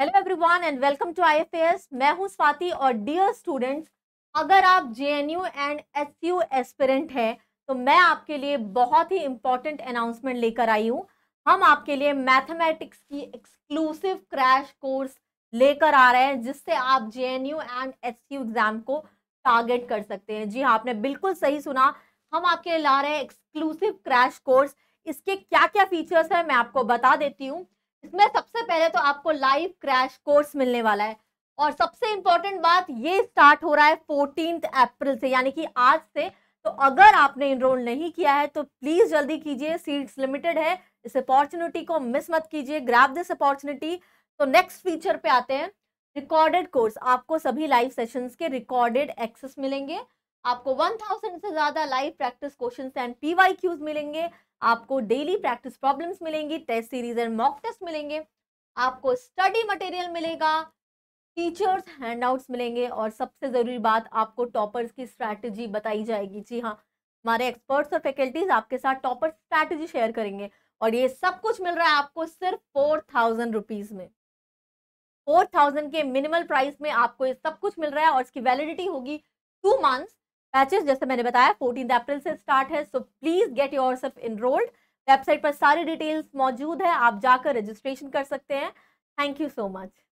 hello everyone and welcome to IFS मैं हूं स्वाति और डियर स्टूडेंट्स अगर आप जेएनयू एंड एसयू एस्पिरेंट हैं तो मैं आपके लिए बहुत ही इंपॉर्टेंट अनाउंसमेंट लेकर आई हूं हम आपके लिए मैथमेटिक्स की एक्सक्लूसिव क्रैश कोर्स लेकर आ रहे हैं जिससे आप जेएनयू एंड एसयू एग्ज़ाम को टारगेट कर सकते हैं जी हाँ आपने बिल्कुल सही सुना हम आपके लिए ला रहे हैं एक्सक्लूसिव क्रैश कोर्स इसके क्या क्या फीचर्स हैं मैं आपको बता देती हूँ इसमें सबसे पहले तो आपको लाइव क्रैश कोर्स मिलने वाला है और सबसे इंपॉर्टेंट बात ये स्टार्ट हो रहा है फोर्टीन अप्रैल से यानी कि आज से तो अगर आपने इनरोल नहीं किया है तो प्लीज़ जल्दी कीजिए सीट्स लिमिटेड है इस अपॉर्चुनिटी को मिस मत कीजिए ग्रैप दिस अपॉर्चुनिटी तो नेक्स्ट फीचर पे आते हैं रिकॉर्डेड कोर्स आपको सभी लाइव सेशंस के रिकॉर्डेड एक्सेस मिलेंगे आपको 1000 से ज़्यादा live practice question and PYQs मिलेंगे आपको डेली प्रैक्टिस प्रॉब्लम्स मिलेंगी test series and mock test मिलेंगे आपको स्टडी मटेरियल मिलेगा टीचर्स हैंडआउट्स मिलेंगे और सबसे ज़रूरी बात आपको टॉपर्स की स्ट्रैटेजी बताई जाएगी जी हाँ हमारे एक्सपर्ट्स और फैकल्टीज आपके साथ टॉपर स्ट्रैटेजी शेयर करेंगे और ये सब कुछ मिल रहा है आपको सिर्फ फोर थाउजेंड रुपीज़ में फोर थाउजेंड के मिनिमल प्राइस में आपको ये सब कुछ मिल रहा है और इसकी वैलिडिटी होगी टू मंथ्स बैचेस जैसे मैंने बताया फोर्टीन अप्रैल से स्टार्ट है so please get yourself enrolled website पर सारी डिटेल्स मौजूद है आप जाकर रजिस्ट्रेशन कर सकते हैं थैंक यू सो मच